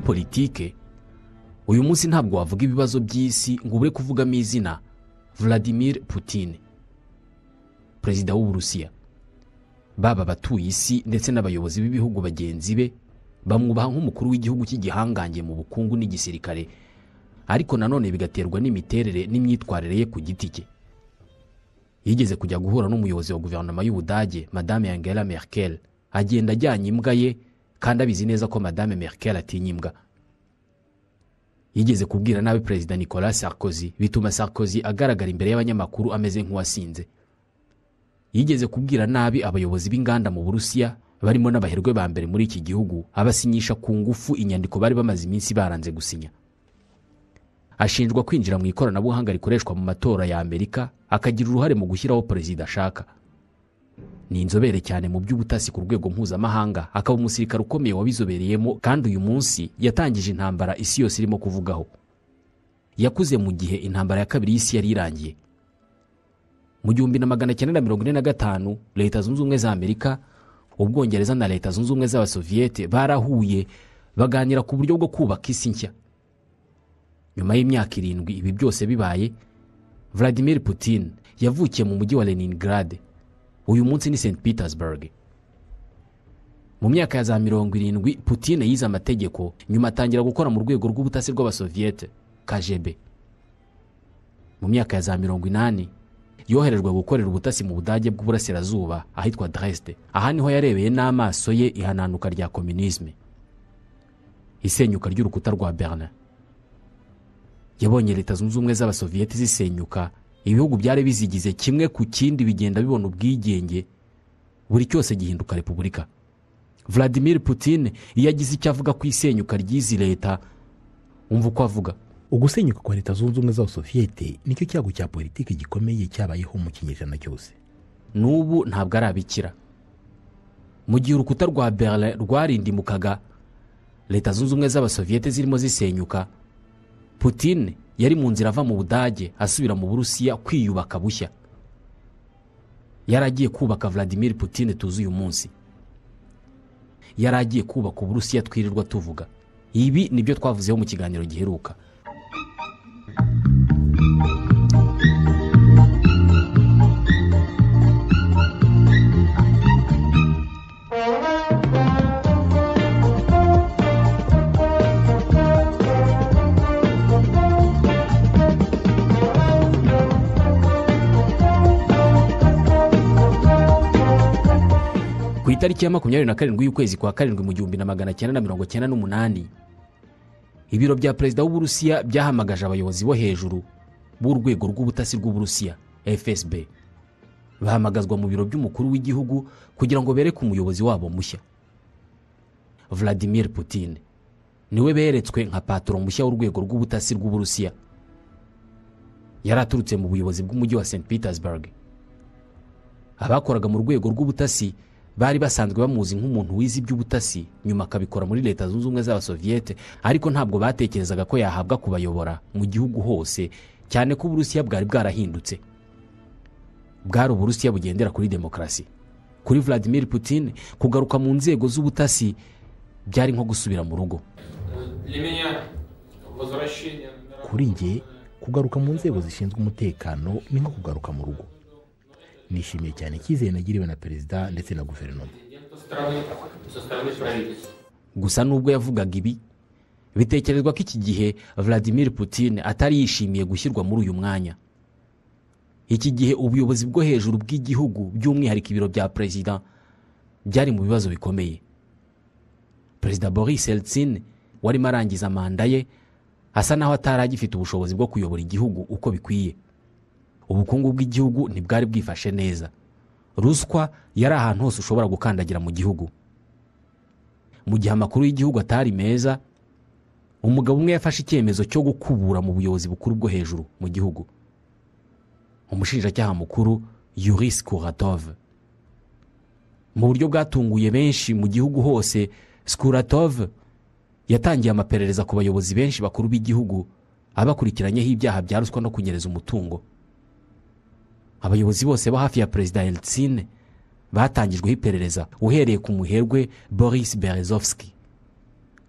muri politike uyu munsi ntabwo wavuga ibibazo by'isi ngo ubure kuvugamo izina vladimir Putin perezida w'uburusiya baba abatuye isi ndetse n'abayobozi b'ibihugu bagenzi be bamwubaha nk'umukuru w'igihugu cy'igihangange mu bukungu n'igisirikare ariko nanone bigaterwa n'imiterere n'imyitwarire ye ku giti cye yigeze kujya guhura n'umuyobozi wa guverinoma y'ubudage madame angela merkel agenda ajyanye imbwa ye kandi abizi neza ko madame merkel atinya imbwa yigeze kubwira nabi perezida nicolas sarkozy bituma sarkozy agaragara imbere y'abanyamakuru ameze nk'uwasinze yigeze kubwira nabi abayobozi b'inganda mu burusiya barimo n'abaherwe ba mbere muri iki gihugu abasinyisha ku ngufu inyandiko bari bamaze iminsi baranze gusinya ashinjwa kwinjira mu ikoranabuhanga rikoreshwa mu matora ya amerika akagira uruhare mu gushyiraho perezida ashaka ni inzobere cyane mu by'ubutasi ku rwego mpuzamahanga akaba umusirikare ukomeye wabizobereyemo kandi uyu munsi yatangije intambara isi yose irimo kuvugaho yakuze mu gihe intambara ya kabiri y'isi yari irangiye mu gihumbi na magana cyenda na mirongo ine na gatanu leta zunze ubumwe za amerika ubwongereza na leta zunze ubumwe z'abasoviyete barahuye baganira ku buryo bwo kubaka isi nshya nyuma y'imyaka irindwi ibi byose bibaye vladimir putin yavukiye mu mujyi wa leningrade uyu munsi ni st petersburg mu myaka ya za mirongo irindwi putine yize amategeko nyuma atangira gukora mu rwego rw'ubutasi bw'abasoviyete KGB mu myaka ya za mirongo inani yoherejwe gukorera ubutasi mu budage bw'uburasirazuba ahitwa dresde aha niho yarebeye n'amaso ye ihananuka rya kominisme isenyuka ry'urukuta rwa Berna yabonye leta zunze ubumwe z'abasoviyeti zisenyuka ibihugu byari bizigize kimwe ku kindi bigenda bibona ubwigenge buri cyose gihinduka repubulika vladimir Putin iyo agize icyo avuga ku isenyuka ry'izi leta umva uko avuga ugusenyuka kwa leta zunze ubumwe z'abasoviyete nicyo cyago cya politiki gikomeye cyabayeho mu kinyejana cyose n'ubu ntabwo ari mu gihe urukuta rwa berlin rwarindimukaga leta zunze ubumwe z'abasoviyete zirimo zisenyuka Putin yari mu nzira ava mu budage asubira mu burusiya kwiyubaka bushya yari agiye kubaka vladimir Putin tuzi uyu munsi yari agiye kubaka uburusiya twirirwa tuvuga ibi nibyo twavuzeho mu kiganiro giheruka itariki ya makumyabiri na karindwi y'ukwezi kwa karindwi mu gihumbi na magana cyenda na mirongo cyenda n'umunani ibiro bya perezida w'uburusiya byahamagaje abayobozi bo hejuru b'urwego rw'ubutasi rw'uburusiya fsb bahamagazwa mu biro by'umukuru w'igihugu kugira ngo bereke umuyobozi wabo mushya vladimir putin niwe beretswe nka patoro mushya w'urwego rw'ubutasi rw'uburusiya yari aturutse mu buyobozi bw'umujyi wa st petersburg abakoraga mu rwego rw'ubutasi bari basanzwe bamuzi nk'umuntu wize iby'ubutasi nyuma akabikora muri leta zunze ubumwe z'abasoviyete ariko ntabwo batekerezaga ko yahabwa kubayobora mu gihugu hose cyane ko uburusiya bwari bwarahindutse bwari uburusiya bugendera kuri demokarasi kuri vladimir putin kugaruka mu nzego z'ubutasi byari nko gusubira mu rugo kuri njye kugaruka mu nzego zishinzwe umutekano ni nko kugaruka mu rugo nishimiye cyane icyizere nagiriwe na perezida ndetse na guverinoma gusa nubwo yavugaga ibi bitekerezwa ko iki gihe vladimir putin atari yishimiye gushyirwa muri uyu mwanya iki gihe ubuyobozi bwo hejuru bw'igihugu by'umwihariko ibiro bya perezida byari mu bibazo bikomeye perezida boris eltsin warimo arangiza manda ye asa naho agifite ubushobozi bwo kuyobora igihugu uko bikwiye ubukungu bw'igihugu ntibwari bwifashe neza ruswa yari ahantu hose ushobora gukandagira mu gihugu mu gihe amakuru y'igihugu atari meza umugabo umwe yafashe icyemezo cyo gukubura mu buyobozi bukuru bwo hejuru mu gihugu umushinjacyaha mukuru yurisi kuratove mu buryo bwatunguye benshi mu gihugu hose skuratove yatangiye amaperereza ku bayobozi benshi bakuru b'igihugu abakurikiranyeho ibyaha bya ruswa no kunyereza umutungo abayobozi bose bo hafi ya perezida Yeltsine batangijweho iperereza uhereye ku muherwe boris berezovski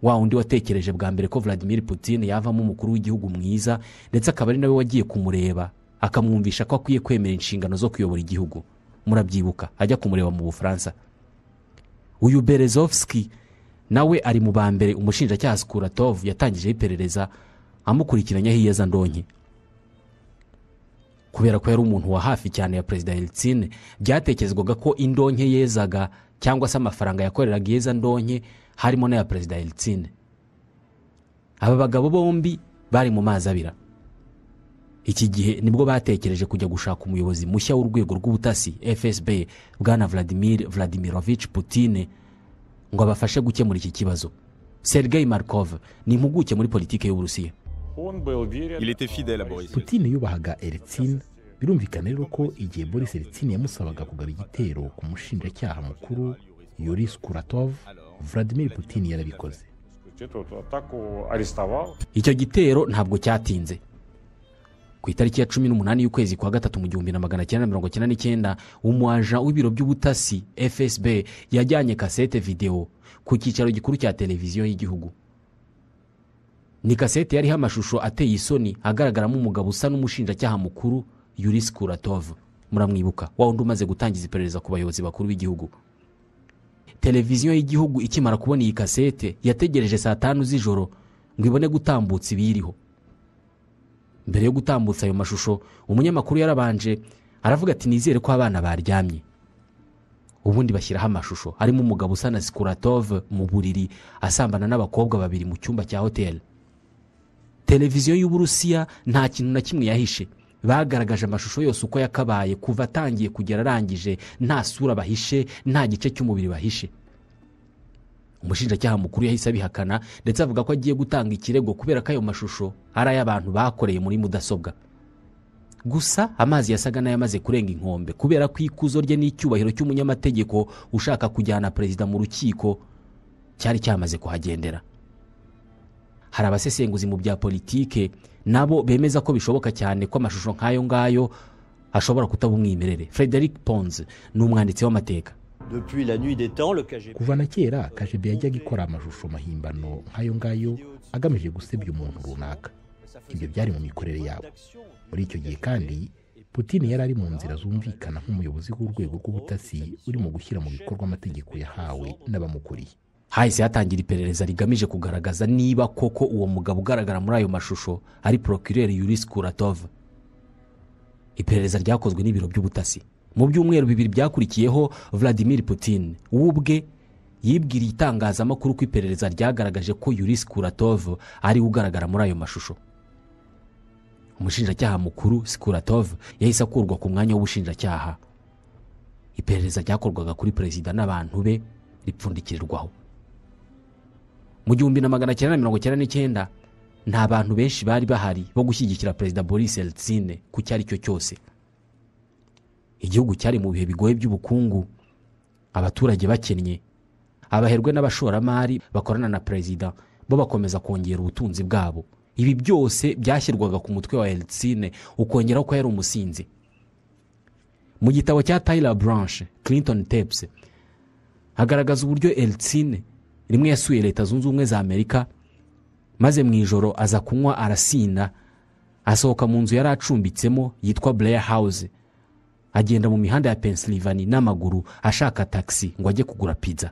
wa undi watekereje bwa mbere ko vladimir putin yavamo umukuru w'igihugu mwiza ndetse akaba ari nawe wagiye kumureba akamwumvisha ko akwiye kwemera inshingano zo kuyobora igihugu murabyibuka ajya kumureba mu bufaransa uyu berezovski nawe ari mu ba mbere umushinjacyaha skuratov yatangijeho iperereza amukurikiranyaho iyeza ndonke kubera ko yari umuntu wa hafi cyane ya perezida Yeltsin byatekerezwaga ko indonke yezaga cyangwa se amafaranga yakoreraga yeza ndonke harimo n'aya perezida Yeltsin aba bagabo bombi bari mu mazi abira iki gihe nibwo batekereje kujya gushaka umuyobozi mushya w'urwego rw'ubutasi fsb bwana vladimir vladimirovich putine ngo abafashe gukemura iki kibazo sergei markov ni impuguke muri politiki y'uburusiya Il était fidèle à Boris. Poutine yubahaga Eltsine birumvikana rero ko igihe Boris Eltsin yamusabaga kugaba igitero ku mushinjacyaha mukuru Yoris Kuratov Vladimir Putin yarabikoze icyo gitero ntabwo cyatinze ku itariki ya cumi n'umunani y'ukwezi kwa gatatu mu gihumbi na magana cyenda mirongo cyenda n'icyenda umwaja w'ibiro by'ubutasi fsb yajyanye kasete videwo ku cyicaro gikuru cya televiziyo y'igihugu ni kasete yariho amashusho ateye isoni agaragaramo umugabo usa n'umushinjacyaha mukuru yurisi kuratova muramwibuka wa umaze gutangiza iperereza ku bayobozi bakuru b'igihugu televiziyo y'igihugu ikimara kubona iyi kasete yategereje saa tanu z'ijoro ngo ibone gutambutsa ibiyiriho mbere yo gutambutsa ayo mashusho umunyamakuru yarabanje aravuga ati nizere ko abana baryamye ubundi bashyiraho amashusho arimo umugabo usa na sikuratove mu buriri asambana n'abakobwa babiri mu cyumba cya hoteli televiziyo y'uburusiya nta kintu na kimwe yahishe bagaragaje amashusho yose uko yakabaye kuva atangiye kugera arangije nta sura bahishe nta gice cy'umubiri bahishe umushinjacyaha mukuru yahise abihakana ndetse avuga ko agiye gutanga ikirego kubera ko ayo mashusho ari ay'abantu bakoreye muri mudasobwa gusa amazi yasaga n'ayamaze kurenga inkombe kubera ko ikuzo rye n'icyubahiro cy'umunyamategeko ushaka kujyana perezida mu rukiko cyari cyamaze kuhagendera hari abasesenguzi mu bya politiki nabo bemeza ko bishoboka cyane ko amashusho nk'ayo ngayo ashobora kutaba umwimerere frederic Pons ni umwanditsi w'amateka kuva na kera kajebe yajyaga ikora amashusho mahimbano nk'ayo ngayo agamije gusebya umuntu runaka ibyo byari mu mikorere yabo muri icyo gihe kandi putin yari ari mu nzira zumvikana nk'umuyobozi w'urwego rw'ubutasi urimo gushyira mu bikorwa amategeko yahawe n'abamukuriye hahise hatangira iperereza rigamije kugaragaza niba koko uwo mugabo ugaragara muri ayo mashusho ari porokireri yurisi kuratova iperereza ryakozwe n'ibiro by'ubutasi mu byumweru bibiri byakurikiyeho vladimir putin we ubwe yibwiriye itangazamakuru ko iperereza ryagaragaje ko yurisi kuratova ariwe ugaragara muri ayo mashusho umushinjacyaha mukuru sikuratova yahise akurwa ku mwanya w'ubushinjacyaha iperereza ryakorwaga kuri perezida n'abantu be ripfundikirirwaho mu gihumbi na magana cyenda na mirongo icyenda n'icyenda nta bantu benshi bari bahari bo gushyigikira perezida boris Yeltsin ku cyo ari cyo cyose igihugu cyari mu bihe bigoye by'ubukungu abaturage bakennye abaherwe n'abashoramari bakorana na perezida bo bakomeza kongera ubutunzi bwabo ibi byose byashyirwaga ku mutwe wa Yeltsin ukongeraho ko yari umusinzi mu gitabo cya Tyler Branch Clinton Tapes hagaragaza uburyo Yeltsin rimwe yasuye leta zunze ubumwe za amerika maze mu ijoro aza kunywa arasinda asohoka mu nzu yari acumbitsemo yitwa Blair House agenda mu mihanda ya pennsylvania n'amaguru ashaka taxi ngo ajye kugura pizza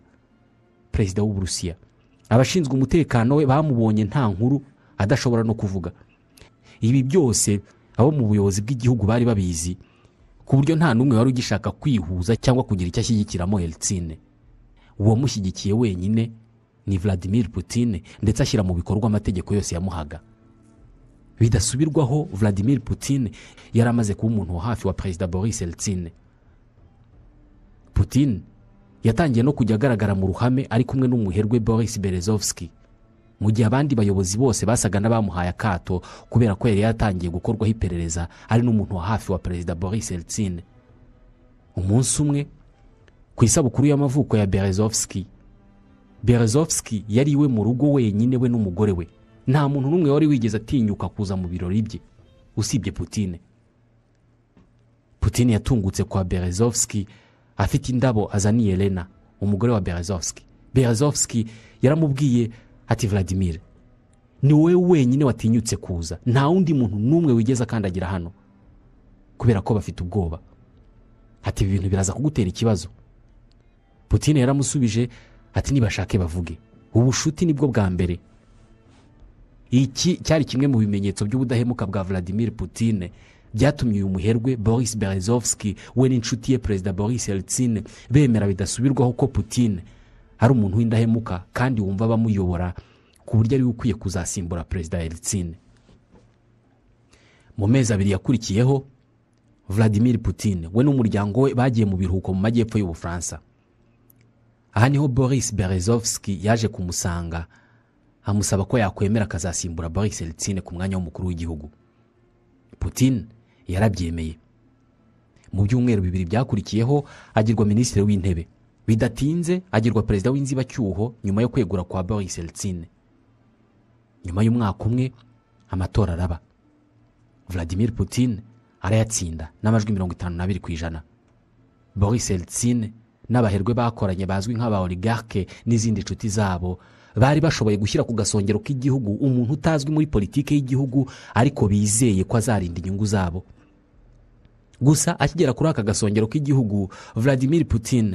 perezida w'uburusiya abashinzwe umutekano we bamubonye nta nkuru adashobora no kuvuga ibi byose abo mu buyobozi bw'igihugu bari babizi ku buryo nta n'umwe wari ugishaka kwihuza cyangwa kugira icyo ashyigikiramo heritsine uwamushyigikiye wenyine ni vladimir Putin ndetse ashyira mu bikorwa amategeko yose yamuhaga bidasubirwaho vladimir Putin yari amaze kuba umuntu wa hafi wa perezida boris eltsine Putin yatangiye no kujya agaragara mu ruhame ari kumwe n'umuherwe boris berezovski mu gihe abandi bayobozi bose basaga n'abamuhaye akato kubera ko yari yatangiye gukorwaho iperereza ari n'umuntu wa hafi wa perezida boris eltsine umunsi umwe ku isabukuru y'amavuko ya berezovski berezovski yari iwe mu rugo wenyine we n'umugore we nta muntu n'umwe wari wigeze atinyuka kuza mu birori bye usibye putine putine yatungutse kwa berezovski afite indabo azaniye rena umugore wa berezovski berezovski yaramubwiye ati vladimir ni wowe wenyine watinyutse kuza nta wundi muntu n'umwe wigeze akandagira hano kubera ko bafite ubwoba ati ibi bintu biraza kugutera ikibazo putine yaramusubije ati nibashake bavuge ubushuti nibwo bwa mbere iki cyari kimwe mu bimenyetso by'ubudahemuka bwa vladimir Putin byatumye uyu muherwe boris berezovski we n'inshuti ye perezida boris Yeltsin bemera bidasubirwaho ko Putin ari umuntu w'indahemuka kandi wumva bamuyobora ku buryo ari ukwiye kuzasimbura perezida Yeltsin mu mezi abiri yakurikiyeho vladimir Putin we n'umuryango we bagiye mu biruhuko mu majyepfo y'ubufaransa aha niho boris berezovski yaje kumusanga amusaba ko yakwemera akazasimbura boris Eltsine ku mwanya w'umukuru w'igihugu Putin yarabyemeye mu byumweru bibiri byakurikiyeho agirwa minisitiri w'intebe bidatinze agirwa perezida w'inzibacyuho nyuma yo kwegura kwa boris Eltsine nyuma y'umwaka umwe amatora araba Vladimir Putin arayatsinda n'amajwi mirongo itanu n'abiri ku ijana boris Eltsine n'abaherwe bakoranye bazwi nk'aba oligarike n'izindi nshuti zabo bari bashoboye gushyira ku gasongero k'igihugu umuntu utazwi muri politiki y'igihugu ariko bizeye ko azarinda inyungu zabo gusa akigera kuri aka gasongero k'igihugu vladimir putin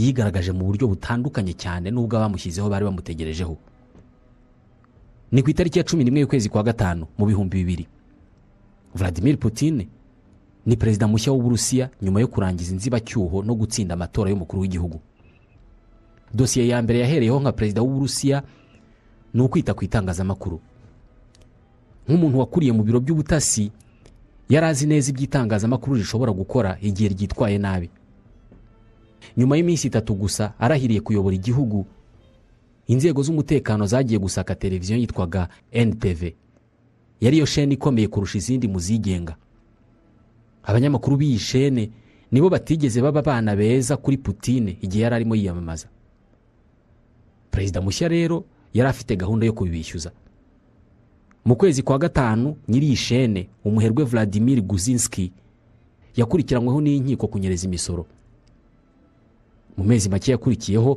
yigaragaje mu buryo butandukanye cyane n'ubwo abamushyizeho bari bamutegerejeho ni ku itariki ya cumi n'imwe y'ukwezi kwa gatanu mu bihumbi bibiri vladimir putin ni perezida mushya w'uburusiya nyuma yo kurangiza inzibacyuho no gutsinda amatora y'umukuru w'igihugu dosiye ya mbere yahereyeho nka perezida w'uburusiya ni ukwita ku itangazamakuru nk'umuntu wakuriye mu biro by'ubutasi yari azi neza ibyo rishobora gukora igihe ryitwaye nabi nyuma y'iminsi itatu gusa arahiriye kuyobora igihugu inzego z'umutekano zagiye gusaka televiziyo yitwaga NTV yari yo sheni ikomeye kurusha izindi mu zigenga abanyamakuru b'iyi shene nibo batigeze baba abana beza kuri putine igihe yari arimo yiyamamaza perezida mushya rero yari afite gahunda yo kubibishyuza mu kwezi kwa gatanu nyiri iyi shene umuherwe vladimir guzinski yakurikiranyweho n'inkiko kunyereza imisoro mu mezi make yakurikiyeho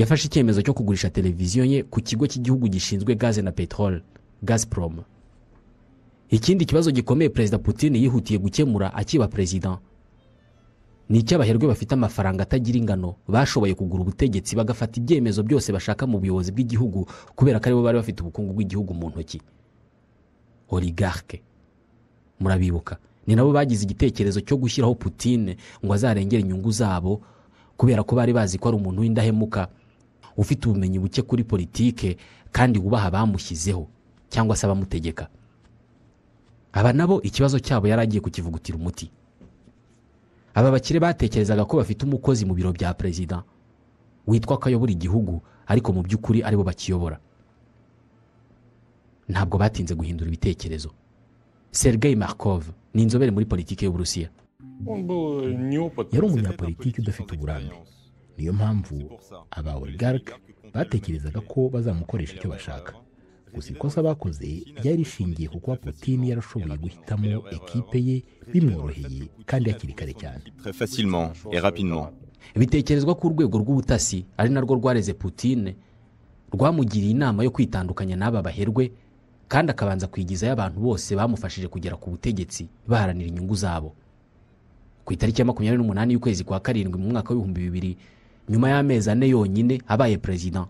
yafashe icyemezo cyo kugurisha televiziyo ye ku kigo cy'igihugu gishinzwe gaze na peteroli gaze ikindi kibazo gikomeye perezida Putin yihutiye gukemura akiba perezida ni icy'abaherwe bafite amafaranga atagira ingano bashoboye kugura ubutegetsi bagafata ibyemezo byose bashaka mu buyobozi bw'igihugu kubera ko aribo bari bafite ubukungu bw'igihugu mu ntoki oligarike murabibuka ni nabo bagize igitekerezo cyo gushyiraho Putin ngo azarengere inyungu zabo kubera ko bari bazi ko ari umuntu w'indahemuka ufite ubumenyi buke kuri politiki kandi wubaha bamushyizeho cyangwa se abamutegeka aba nabo ikibazo cyabo yari agiye kukivugutira umuti aba bakire batekerezaga ko bafite umukozi mu biro bya perezida witwa ko ayobora igihugu ariko mu by'ukuri aribo bakiyobora ntabwo batinze guhindura ibitekerezo sergei markov ni inzobere muri politiki y'uburusiya yari umunyapolitiki udafite uburambe niyo mpamvu aba oligarike batekerezaga ko bazamukoresha icyo bashaka gusa ikosa bakoze ryari rishingiye ku kuba Putin yarashoboye guhitamo ekipe ye bimworoheye kandi hakiri kare cyane bitekerezwa ko urwego rw'ubutasi ari narwo rwareze Putine rwamugiriye inama yo kwitandukanya n'aba baherwe kandi akabanza kwigizayo abantu bose bamufashije kugera ku butegetsi baharanira inyungu zabo ku itariki ya makumyabiri n'umunani y'ukwezi kwa karindwi mu mwaka w'ibihumbi bibiri nyuma y'amezi ane yonyine abaye perezida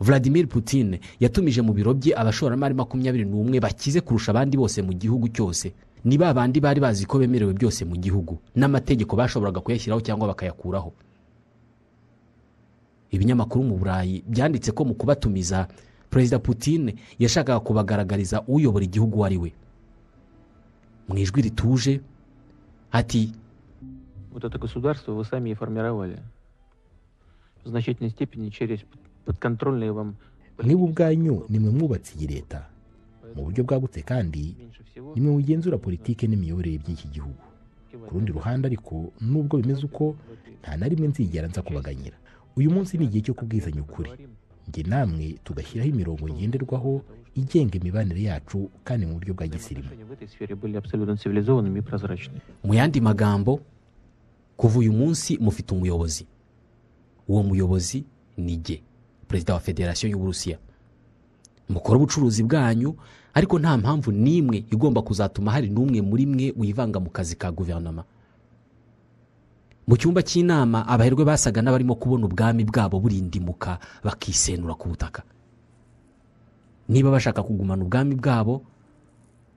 vladimir Putin yatumije mu biro bye abashoramari makumyabiri n'umwe bakize kurusha abandi bose mu gihugu cyose ni ba bandi bari bazi ko bemerewe byose mu gihugu n'amategeko bashoboraga kuyashyiraho cyangwa bakayakuraho ibinyamakuru mu burayi byanditse ko mu kubatumiza perezida Putin yashakaga kubagaragariza uyobora igihugu uwo ari we mu ijwi rituje ati вот это государство utatagasudarisitu busamiye формировали в значительной степени через Niba ubwanyu nimwe mwubatsiye leta mu buryo bwagutse kandi nimwe mugenzura politiki n'imiyoborere by'iki gihugu ku rundi ruhande ariko nubwo bimeze uko nta na rimwe nzigera nza kubaganyira uyu munsi ni igihe cyo kubwizanya ukuri njye namwe tugashyiraho imirongo ngenderwaho igenga imibanire yacu kandi mu buryo bwa gisirimu mu yandi magambo kuva uyu munsi mufite umuyobozi uwo muyobozi ni jye perezida wa federasiyo y'uburusiya mukora ubucuruzi bwanyu ariko nta mpamvu n'imwe igomba kuzatuma hari n'umwe muri mwe wivanga mu kazi ka guverinoma mu cyumba cy'inama abaherwe basaga n'abarimo kubona ubwami bwabo burindimuka bakisenura ku butaka niba bashaka kugumana ubwami bwabo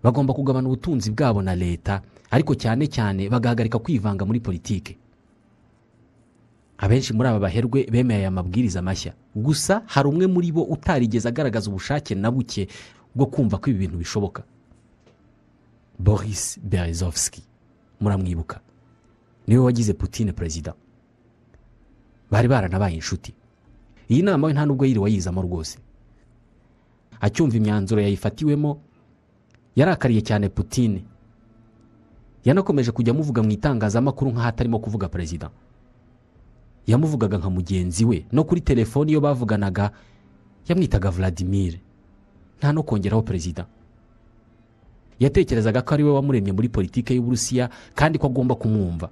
bagomba kugabana ubutunzi bwabo na leta ariko cyane cyane bagahagarika kwivanga muri politiki abenshi muri aba baherwe bemeye aya mabwiriza mashya gusa hari umwe muri bo utarigeze agaragaza ubushake na buke bwo kumva ko ibi bintu bishoboka boris berezovski muramwibuka niwe wagize putine perezida bari baranabaye inshuti iyi nama we nta nubwo yiriwe ayizamo rwose acyumva imyanzuro yayifatiwemo yarakariye cyane putine yanakomeje kujya amuvuga mu itangazamakuru nk'aho atarimo kuvuga perezida yamuvugaga nka mugenzi we no kuri telefoni iyo bavuganaga yamwitaga vladimir nta no kongeraho perezida yatekerezaga ko ari we wamuremye muri politiki y'uburusiya kandi ko agomba kumwumva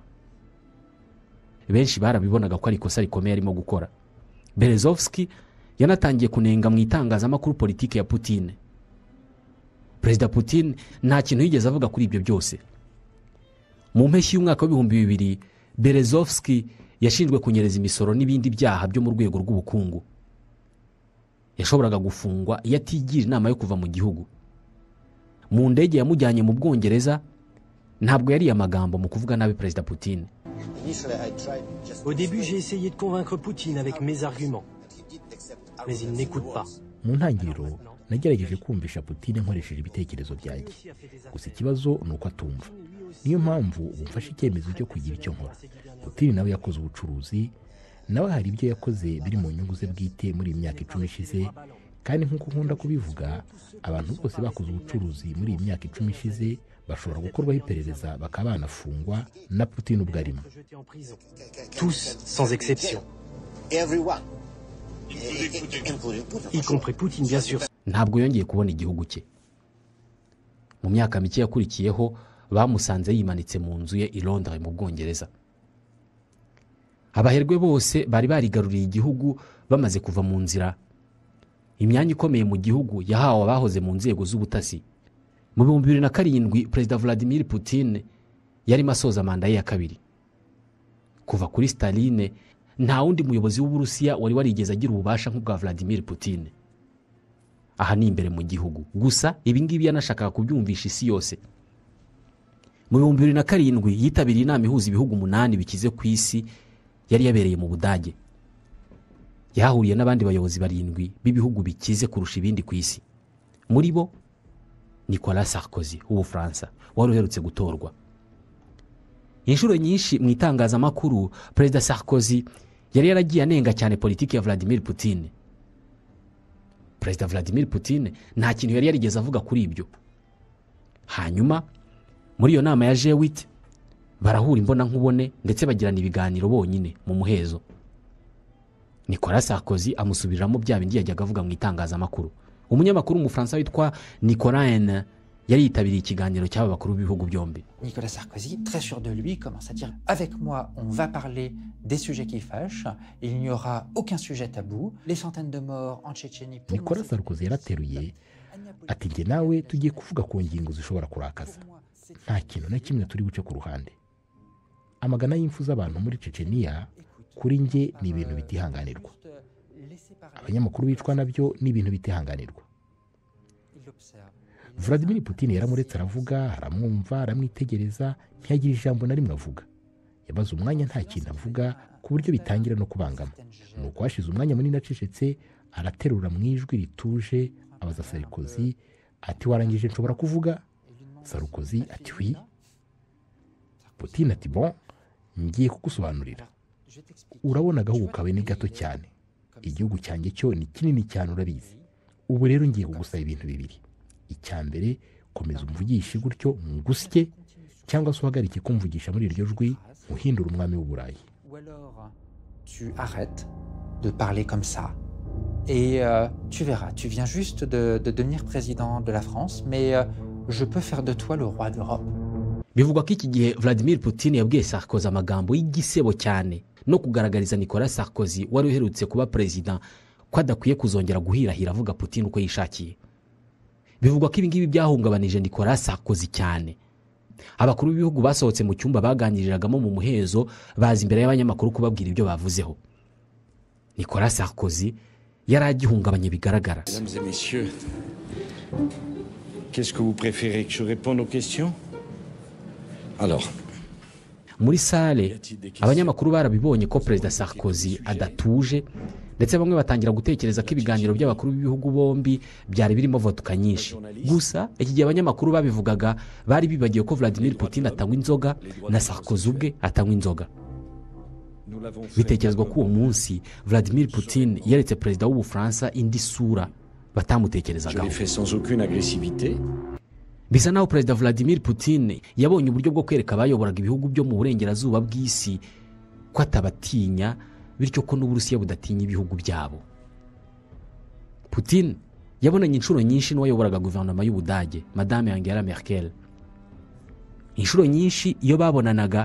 benshi barabibonaga ko ari ikosa rikomeye arimo gukora berezovski yanatangiye kunenga mu itangazamakuru politiki ya putine perezida Putin nta kintu yigeze avuga kuri ibyo byose mu mpeshyi y'umwaka w'ibihumbi bibiri berezovski yashinjwe kunyereza imisoro n'ibindi byaha byo mu rwego rw'ubukungu yashoboraga gufungwa iyo atigira inama yo kuva mu gihugu mu ndege yamujyanye mu bwongereza ntabwo yariye amagambo mu kuvuga nabi perezida putine mu ntangiriro nagerageje kumvisha putine nkoresheje ibitekerezo byanjye gusa ikibazo ni uko atumva niyo mpamvu ubu mfashe icyemezo cyo kugira icyo nkora Putiri nawe yakoze ubucuruzi nawe hari ibyo yakoze biri mu nyungu ze bwite muri iyi myaka icumi ishize kandi nk'uko nkunda kubivuga abantu bose bakoze ubucuruzi muri iyi myaka icumi ishize bashobora gukorwaho iperereza bakaba banafungwa na Putin ubwo arimo ntabwo yongeye kubona igihugu cye mu myaka mike yakurikiyeho bamusanze yimanitse mu nzu ye i Londres mu bwongereza abaherwe bose bari barigaruriye igihugu bamaze kuva mu nzira imyanya ikomeye mu gihugu yahawe abahoze mu nzego z'ubutasi mu bihumbi bibiri na karindwi perezida vladimir Putin yarimo asoza manda ye ya kabiri kuva kuri Staline nta wundi muyobozi w'uburusiya wari warigeze agira ububasha nk'ubwa vladimir Putin aha ni imbere mu gihugu gusa ibi ngibi yanashakaga kubyumvisha isi yose mu bihumbi bibiri na karindwi yitabiriye inama ihuza ibihugu umunani bikize ku isi yari yabereye mu budage yahahuriye n'abandi bayobozi barindwi b'ibihugu bikize kurusha ibindi ku isi muri bo nicolas sarkozy w'ubufaransa wari uherutse gutorwa inshuro nyinshi mu itangazamakuru perezida sarkozy yari yaragiye anenga cyane politiki ya vladimir Putin perezida vladimir Putin nta kintu yari yarigeze avuga kuri ibyo hanyuma muri iyo nama ya jewite barahura imbona nkubone ndetse bagirana ibiganiro bonyine mu muhezo nikora sakozi amusubiriramo bya bindi yajyaga avuga mu itangazamakuru umunyamakuru w'umufaransa witwa nikorayene yari yitabiriye ikiganiro cy'aba bakuru b'ibihugu byombi nikora sakozi très sûr de lui commence à dire avec moi on va parler des sujets qui fâche il n'y aura aucun sujet tabou les centaines de morts en tchétchénie nikora sakozi yarateruye ati nge nawe tugiye kuvuga ku ngingo zishobora kurakaza nta kintu na kimwe turi buce ku ruhande amagana y'imfu z'abantu muri ceceniya kuri njye ni ibintu bitihanganirwa abanyamakuru bicwa nabyo ni ibintu bitihanganirwa Vladimir Putin yaramuretse aravuga aramwumva aramwitegereza ntiyagira ijambo na rimwe avuga yabaze umwanya nta kintu avuga ku buryo bitangira no kubangama ni uko hashize umwanya munini acecetse araterura mu ijwi rituje abaza sarikozi ati warangije nshobora kuvuga sarikozi ati wi putin ati bon ngiye kugusobanurira urabona agahugu kawe ni gato cyane igihugu cyanjye cyo ni kinini cyane urabizi ubu rero ngiye kugusaba ibintu bibiri icya mbere komeza umvugishe gutyo ngusye cyangwa se uhagarike kumvugisha muri iryo jwi uhindura umwami w'uburayi tu arrêtes de parler comme ça. Et euh, tu verras, tu viens juste de, de, devenir président de la France, mais euh, je peux faire de toi le roi d'Europe. bivugwa ko iki gihe vladimir putin yabwiye sarkozy amagambo y'igisebo cyane no kugaragariza nicolas sarkozy wari uherutse kuba perezida ko adakwiye kuzongera guhirahira avuga putin uko yishakiye bivugwa ko ibingibi byahungabanije nicolas sarkozy cyane abakuru b'ibihugu basohotse mu cyumba baganiriragamo mu muhezo baza imbere y'abanyamakuru kubabwira ibyo bavuzeho nicolas sarkozy yari agihungabanye bigaragara muri sale abanyamakuru barabibonye ko perezida sarkozy adatuje ndetse bamwe batangira gutekereza ko ibiganiro by'abakuru b'ibihugu bombi byari birimo voduka nyinshi gusa iki gihe abanyamakuru babivugaga bari bibagiwe ko vladimir putin atanywa inzoga na sarkozy ubwe atanywa inzoga bitekerezwa ko uwo munsi vladimir putin yeretse perezida w'ubufaransa indi sura batamutekerezagaho bisa naho perezida vladimir Putin yabonye uburyo bwo kwereka abayoboraga ibihugu byo mu burengerazuba bw'isi ko atabatinya bityo ko n'uburusiya budatinya ibihugu byabo Putin yabonanye inshuro nyinshi n'uwayoboraga guverinoma y'ubudage madame Angela Merkel inshuro nyinshi iyo babonanaga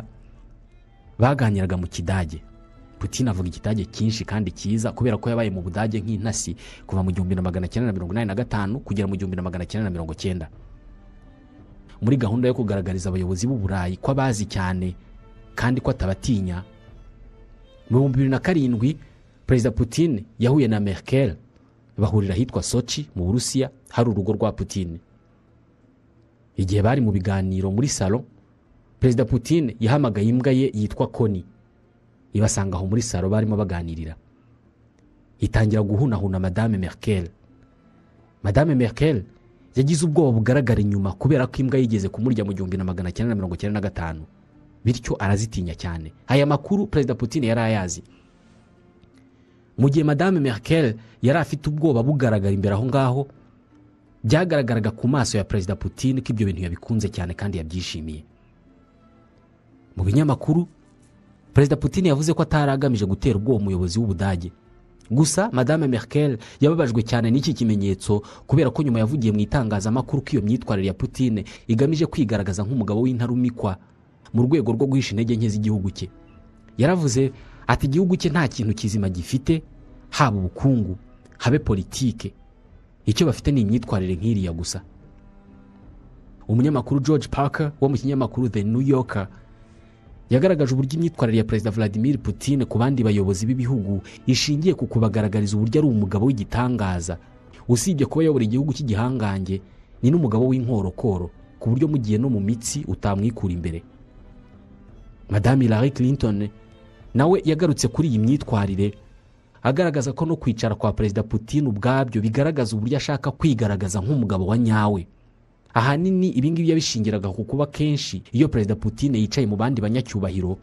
baganiraga mu kidage Putin avuga ikidage cyinshi kandi cyiza kubera ko yabaye mu budage nk'intasi kuva mu gihumbi na magana cyenda na mirongo inani na gatanu kugera mu gihumbi na magana cyenda na mirongo cyenda muri gahunda yo kugaragariza abayobozi b'uburayi ko abazi cyane kandi ko atabatinya mu bihumbi bibiri na karindwi perezida Putin yahuye na merkel bahurira ahitwa soci mu burusiya hari urugo rwa Putin igihe bari mu biganiro muri salo perezida Putin yahamagaye imbwa ye yitwa koni ibasanga aho muri salo barimo baganirira itangira guhunahuna madame merkel madame merkel yagize ubwoba bugaragara inyuma kubera ko imbwa yigeze kumurya mu gihumbi na magana cyenda na mirongo icyenda na gatanu bityo arazitinya cyane aya makuru perezida Putin yari ayazi mu gihe madame Merkel yari afite ubwoba bugaragara imbere aho ngaho byagaragaraga ku maso ya perezida Putin ko ibyo bintu yabikunze cyane kandi yabyishimiye mu binyamakuru perezida Putin yavuze ko atari agamije gutera ubwoba umuyobozi w'ubudage gusa madame merkel yababajwe cyane n'iki kimenyetso kubera ko nyuma yavugiye mu itangazamakuru ko iyo myitwarire ya putine igamije kwigaragaza nk'umugabo w'intarumikwa mu rwego rwo guhisha intege nke z'igihugu cye yaravuze ati igihugu cye nta kintu kizima gifite haba ubukungu habe politike icyo bafite ni imyitwarire nk'iriya gusa umunyamakuru george parker wo mu kinyamakuru the new yorker yagaragaje uburyo imyitwarire ya perezida vladimir putin ku bandi bayobozi b'ibihugu ishingiye ku kubagaragariza uburyo ari umugabo w'igitangaza usibye kuba ayobora igihugu cy'igihangange ni n'umugabo w'inkorokoro ku buryo mugiye no mu mitsi utamwikura imbere madame hillary clinton nawe yagarutse kuri iyi myitwarire agaragaza ko no kwicara kwa perezida putin ubwabyo bigaragaza uburyo ashaka kwigaragaza nk'umugabo wa nyawe ahanini ibingibi yabishingiraga ku kuba kenshi iyo perezida Putine yicaye mu bandi banyacyubahiro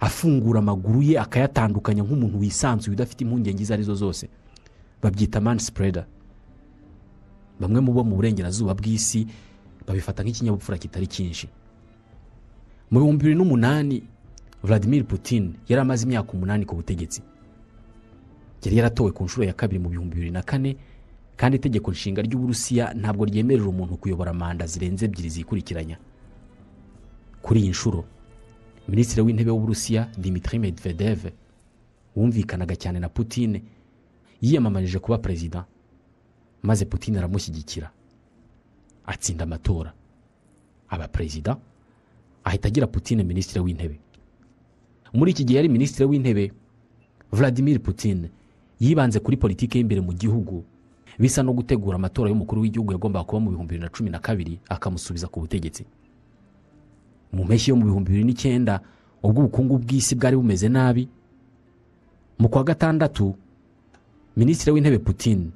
afungura amaguru ye akayatandukanya nk'umuntu wisanzuye udafite impungenge izo arizo zose babyita manisipureda bamwe mu bo mu burengerazuba bw'isi babifata nk'ikinyabupfura kitari cyinshi mu bihumbi bibiri n'umunani Vladimir Putin yari amaze imyaka umunani ku butegetsi yari yaratowe ku nshuro ya kabiri mu bihumbi bibiri na kane kandi itegeko nshinga ry'uburusiya ntabwo ryemerera umuntu kuyobora manda zirenze ebyiri zikurikiranya kuri iyi nshuro minisitiri w'intebe w'uburusiya dimitri medvedev wumvikanaga cyane na putine yiyamamarije kuba perezida maze putine aramushyigikira atsinda amatora aba perezida ahita agira putine minisitiri w'intebe muri iki gihe yari minisitiri w'intebe vladimir putine yibanze kuri politiki y'imbere mu gihugu bisa no gutegura amatora y'umukuru w'igihugu yagombaga kuba mu bihumbi bibiri na cumi na kabiri akamusubiza ku butegetsi mu mpeshyi yo mu bihumbi bibiri n'icyenda ubwo ubukungu bw'isi bwari bumeze nabi mu kwa gatandatu minisitiri w'intebe putin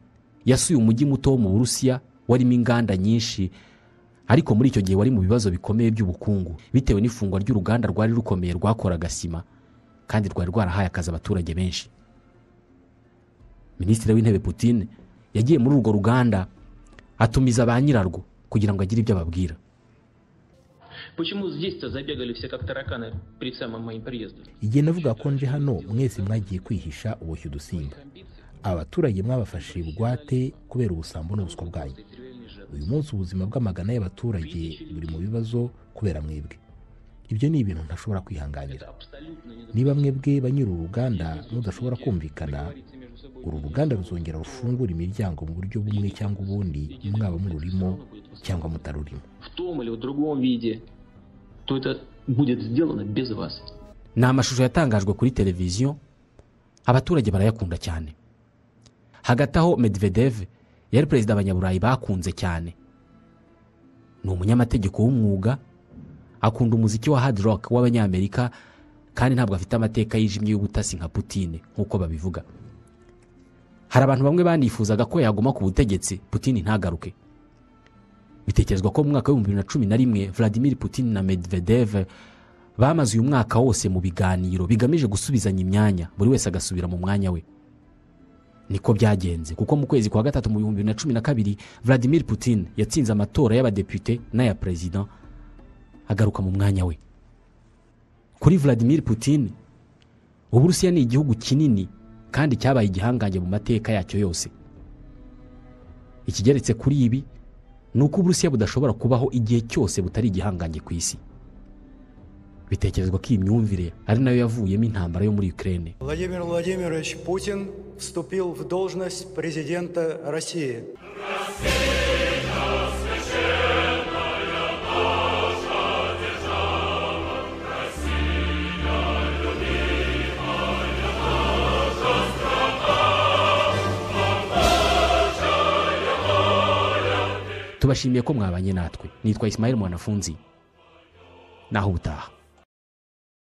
yasuye umujyi muto wo mu burusiya warimo inganda nyinshi ariko muri icyo gihe wari mu bibazo bikomeye by'ubukungu bitewe n'ifungwa ry'uruganda rwari rukomeye rwakoraga sima kandi rwari rwarahaye akazi abaturage benshi minisitiri w'intebe putin yagiye muri urwo ruganda atumiza ba nyirarwo kugira ngo agire ibyo ababwira igihe navuga ko nje hano mwese mwagiye kwihisha uboshye udusimba abaturage mwabafashe bugwate kubera ubusambo n'ubuswa bwanyu uyu munsi ubuzima bw'amagana y'abaturage buri mu bibazo kubera mwebwe ibyo ni ibintu ntashobora kwihanganira niba mwebwe ba nyiri uruganda mudashobora kumvikana uru ruganda ruzongera rufungura imiryango mu buryo bumwe cyangwa ubundi mwaba mururimo cyangwa mutarurimo ni amashusho yatangajwe kuri televiziyo abaturage barayakunda cyane hagati aho medvedev yari perezida abanyaburayi bakunze cyane ni umunyamategeko w'umwuga akunda umuziki wa hard rock w'abanyamerika kandi ntabwo afite amateka yijimye y'ubutasi nka putine nk'uko babivuga hari abantu bamwe banifuzaga ko yaguma ku butegetsi Putini ntagaruke bitekerezwa ko mu mwaka w'ibihumbi bibiri na cumi na rimwe Vladimir Putin na Medvedev bamaze uyu mwaka wose mu biganiro bigamije gusubizanya imyanya buri wese agasubira mu mwanya we niko byagenze kuko mu kwezi kwa gatatu mu bihumbi bibiri na cumi na kabiri Vladimir Putin yatsinze amatora y'abadepite n'aya perezida agaruka mu mwanya we kuri Vladimir Putin uburusiya ni igihugu kinini kandi cyabaye igihangange mu mateka yacyo yose ikigeretse kuri ibi ni uko uburusiya budashobora kubaho igihe cyose butari igihangange ku isi bitekerezwa ko iyi myumvire ari nayo yavuyemo intambara yo muri Ukraine Vladimir Vladimirovich Putin vstupil v должность президента России tubashimiye ko mwabanye natwe nitwa Ismail mwanafunzi naho ubutaha